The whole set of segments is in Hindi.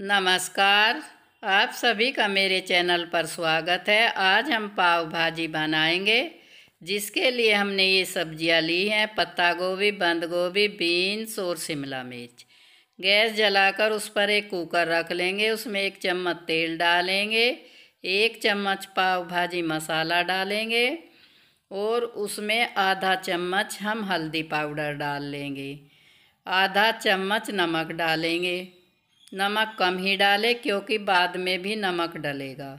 नमस्कार आप सभी का मेरे चैनल पर स्वागत है आज हम पाव भाजी बनाएंगे जिसके लिए हमने ये सब्जियां ली हैं पत्ता गोभी बंद गोभी बीन्स और शिमला मिर्च गैस जलाकर उस पर एक कुकर रख लेंगे उसमें एक चम्मच तेल डालेंगे एक चम्मच पाव भाजी मसाला डालेंगे और उसमें आधा चम्मच हम हल्दी पाउडर डाल लेंगे आधा चम्मच नमक डालेंगे नमक कम ही डालें क्योंकि बाद में भी नमक डलेगा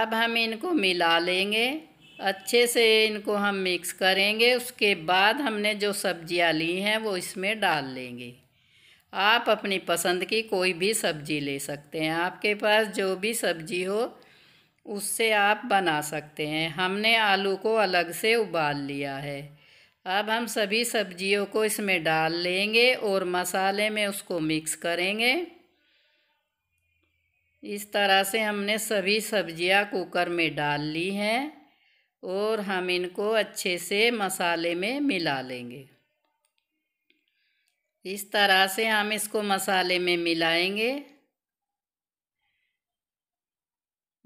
अब हम इनको मिला लेंगे अच्छे से इनको हम मिक्स करेंगे उसके बाद हमने जो सब्जियां ली हैं वो इसमें डाल लेंगे आप अपनी पसंद की कोई भी सब्जी ले सकते हैं आपके पास जो भी सब्जी हो उससे आप बना सकते हैं हमने आलू को अलग से उबाल लिया है अब हम सभी सब्जियों को इसमें डाल लेंगे और मसाले में उसको मिक्स करेंगे इस तरह से हमने सभी सब्जियां कुकर में डाल ली हैं और हम इनको अच्छे से मसाले में मिला लेंगे इस तरह से हम इसको मसाले में मिलाएंगे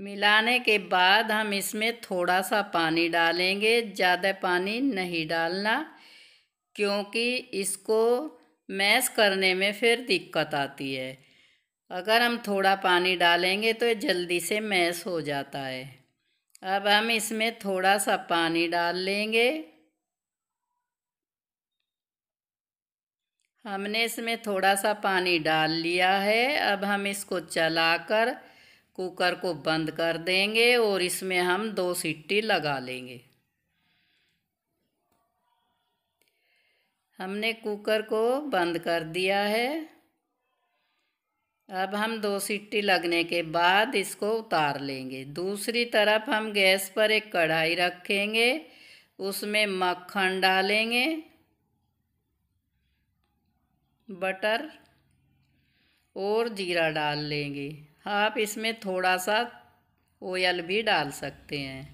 मिलाने के बाद हम इसमें थोड़ा सा पानी डालेंगे ज़्यादा पानी नहीं डालना क्योंकि इसको मैश करने में फिर दिक्कत आती है अगर हम थोड़ा पानी डालेंगे तो जल्दी से मैश हो जाता है अब हम इसमें थोड़ा सा पानी डाल लेंगे हमने इसमें थोड़ा सा पानी डाल लिया है अब हम इसको चलाकर कुकर को बंद कर देंगे और इसमें हम दो सीटी लगा लेंगे हमने कुकर को बंद कर दिया है अब हम दो सीटी लगने के बाद इसको उतार लेंगे दूसरी तरफ हम गैस पर एक कढ़ाई रखेंगे उसमें मक्खन डालेंगे बटर और जीरा डाल लेंगे आप इसमें थोड़ा सा ऑयल भी डाल सकते हैं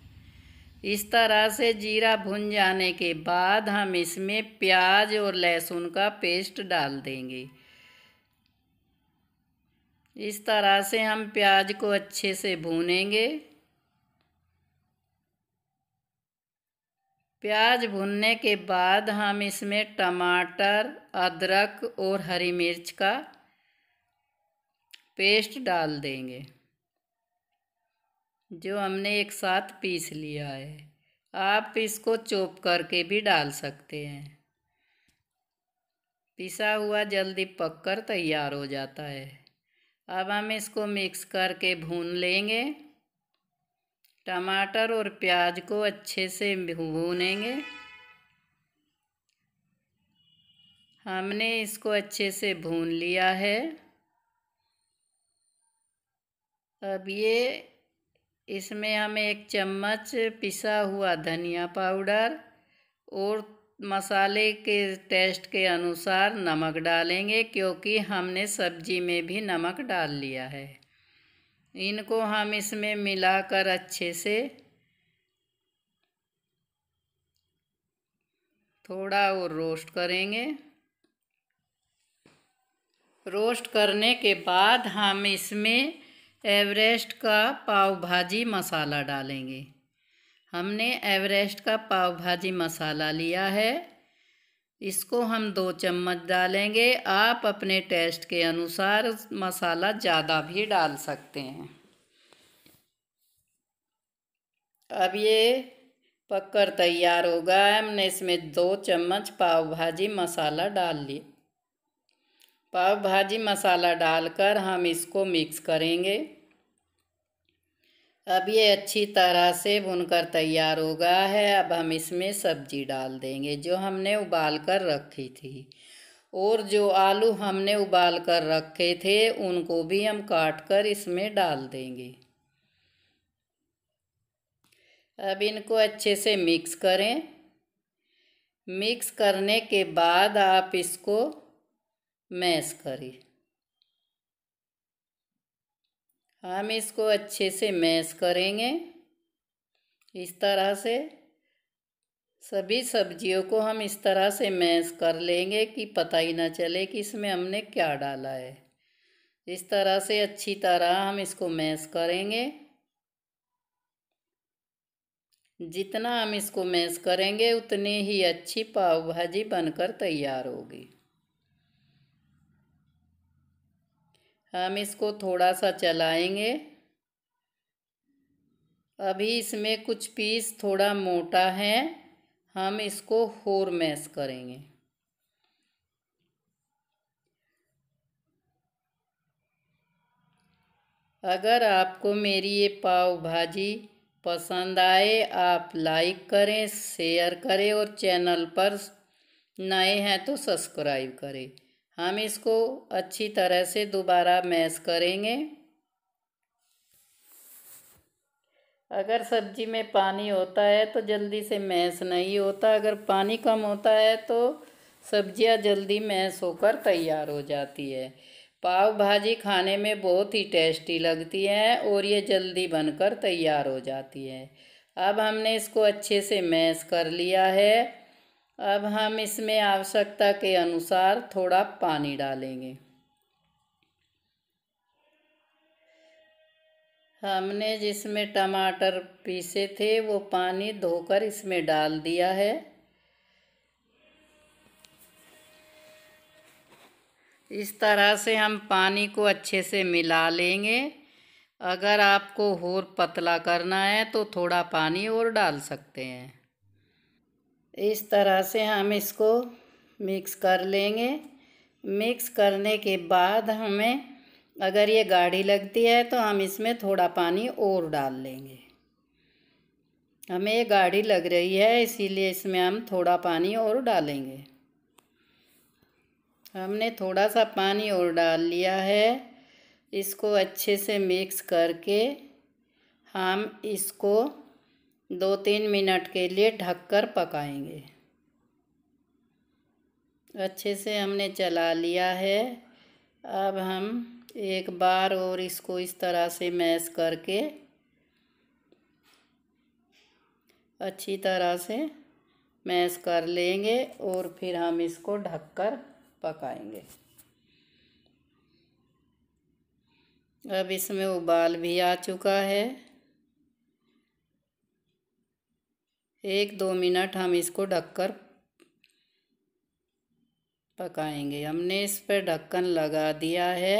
इस तरह से जीरा भुन जाने के बाद हम इसमें प्याज और लहसुन का पेस्ट डाल देंगे इस तरह से हम प्याज को अच्छे से भूनेंगे प्याज भुनने के बाद हम इसमें टमाटर अदरक और हरी मिर्च का पेस्ट डाल देंगे जो हमने एक साथ पीस लिया है आप इसको चोप करके भी डाल सकते हैं पिसा हुआ जल्दी पककर तैयार हो जाता है अब हम इसको मिक्स करके भून लेंगे टमाटर और प्याज को अच्छे से भूनेंगे हमने इसको अच्छे से भून लिया है अब ये इसमें हम एक चम्मच पिसा हुआ धनिया पाउडर और मसाले के टेस्ट के अनुसार नमक डालेंगे क्योंकि हमने सब्जी में भी नमक डाल लिया है इनको हम इसमें मिलाकर अच्छे से थोड़ा और रोस्ट करेंगे रोस्ट करने के बाद हम इसमें एवरेस्ट का पाव भाजी मसाला डालेंगे हमने एवरेस्ट का पाव भाजी मसाला लिया है इसको हम दो चम्मच डालेंगे आप अपने टेस्ट के अनुसार मसाला ज़्यादा भी डाल सकते हैं अब ये पककर तैयार होगा हमने इसमें दो चम्मच पाव भाजी मसाला डाल लिया पाव भाजी मसाला डालकर हम इसको मिक्स करेंगे अब ये अच्छी तरह से भुनकर तैयार हो गया है अब हम इसमें सब्जी डाल देंगे जो हमने उबाल कर रखी थी और जो आलू हमने उबाल कर रखे थे उनको भी हम काट कर इसमें डाल देंगे अब इनको अच्छे से मिक्स करें मिक्स करने के बाद आप इसको मैश करें हम इसको अच्छे से मैश करेंगे इस तरह से सभी सब्जियों को हम इस तरह से मैश कर लेंगे कि पता ही ना चले कि इसमें हमने क्या डाला है इस तरह से अच्छी तरह हम इसको मैश करेंगे जितना हम इसको मैश करेंगे उतनी ही अच्छी पाव भाजी बनकर तैयार होगी हम इसको थोड़ा सा चलाएंगे अभी इसमें कुछ पीस थोड़ा मोटा है हम इसको होर मैश करेंगे अगर आपको मेरी ये पाव भाजी पसंद आए आप लाइक करें शेयर करें और चैनल पर नए हैं तो सब्सक्राइब करें हम इसको अच्छी तरह से दोबारा मैश करेंगे अगर सब्जी में पानी होता है तो जल्दी से मैश नहीं होता अगर पानी कम होता है तो सब्जियां जल्दी मैश होकर तैयार हो जाती है पाव भाजी खाने में बहुत ही टेस्टी लगती है और ये जल्दी बनकर तैयार हो जाती है अब हमने इसको अच्छे से मैश कर लिया है अब हम इसमें आवश्यकता के अनुसार थोड़ा पानी डालेंगे हमने जिसमें टमाटर पीसे थे वो पानी धोकर इसमें डाल दिया है इस तरह से हम पानी को अच्छे से मिला लेंगे अगर आपको और पतला करना है तो थोड़ा पानी और डाल सकते हैं इस तरह से हम इसको मिक्स कर लेंगे मिक्स करने के बाद हमें अगर ये गाढ़ी लगती है तो हम इसमें थोड़ा पानी और डाल लेंगे हमें ये गाढ़ी लग रही है इसीलिए इसमें हम थोड़ा पानी और डालेंगे हमने थोड़ा सा पानी और डाल लिया है इसको अच्छे से मिक्स करके हम इसको दो तीन मिनट के लिए ढककर पकाएंगे अच्छे से हमने चला लिया है अब हम एक बार और इसको इस तरह से मैश करके अच्छी तरह से मैश कर लेंगे और फिर हम इसको ढककर पकाएंगे अब इसमें उबाल भी आ चुका है एक दो मिनट हम इसको ढककर पकाएंगे हमने इस पर ढक्कन लगा दिया है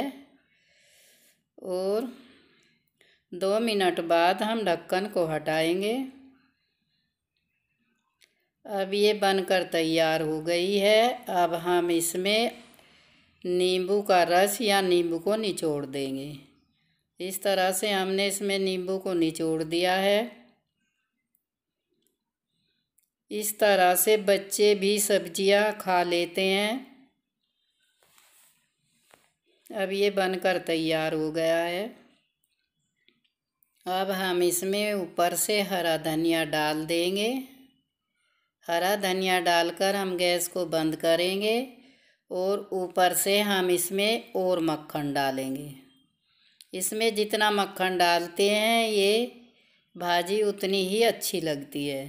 और दो मिनट बाद हम ढक्कन को हटाएंगे अब ये बनकर तैयार हो गई है अब हम इसमें नींबू का रस या नींबू को निचोड़ देंगे इस तरह से हमने इसमें नींबू को निचोड़ दिया है इस तरह से बच्चे भी सब्जियां खा लेते हैं अब ये बनकर तैयार हो गया है अब हम इसमें ऊपर से हरा धनिया डाल देंगे हरा धनिया डालकर हम गैस को बंद करेंगे और ऊपर से हम इसमें और मक्खन डालेंगे इसमें जितना मक्खन डालते हैं ये भाजी उतनी ही अच्छी लगती है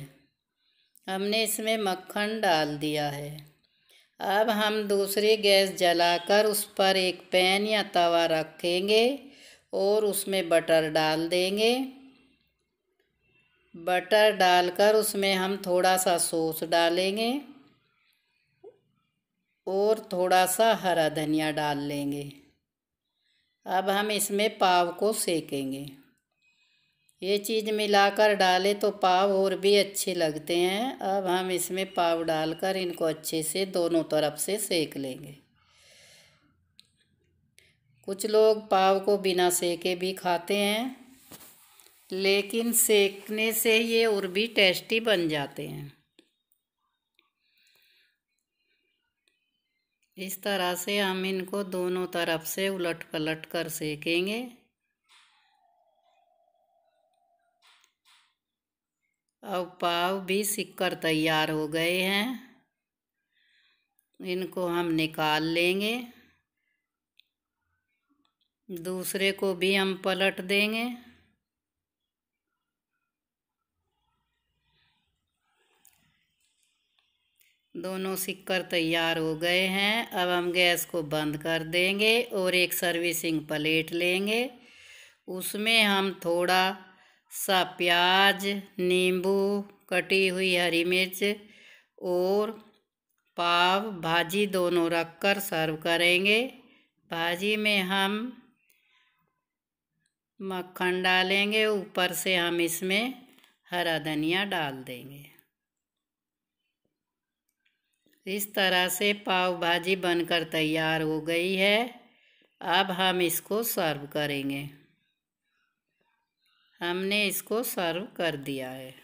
हमने इसमें मक्खन डाल दिया है अब हम दूसरे गैस जलाकर उस पर एक पैन या तवा रखेंगे और उसमें बटर डाल देंगे बटर डालकर उसमें हम थोड़ा सा सॉस डालेंगे और थोड़ा सा हरा धनिया डाल लेंगे अब हम इसमें पाव को सेकेंगे ये चीज़ मिलाकर डालें तो पाव और भी अच्छे लगते हैं अब हम इसमें पाव डालकर इनको अच्छे से दोनों तरफ से सेक लेंगे कुछ लोग पाव को बिना सेके भी खाते हैं लेकिन सेकने से ये और भी टेस्टी बन जाते हैं इस तरह से हम इनको दोनों तरफ से उलट पलट कर सेकेंगे अब पाव भी सिक्कर तैयार हो गए हैं इनको हम निकाल लेंगे दूसरे को भी हम पलट देंगे दोनों सिक्कर तैयार हो गए हैं अब हम गैस को बंद कर देंगे और एक सर्विसिंग प्लेट लेंगे उसमें हम थोड़ा सा प्याज नींबू कटी हुई हरी मिर्च और पाव भाजी दोनों रखकर सर्व करेंगे भाजी में हम मक्खन डालेंगे ऊपर से हम इसमें हरा धनिया डाल देंगे इस तरह से पाव भाजी बनकर तैयार हो गई है अब हम इसको सर्व करेंगे हमने इसको सर्व कर दिया है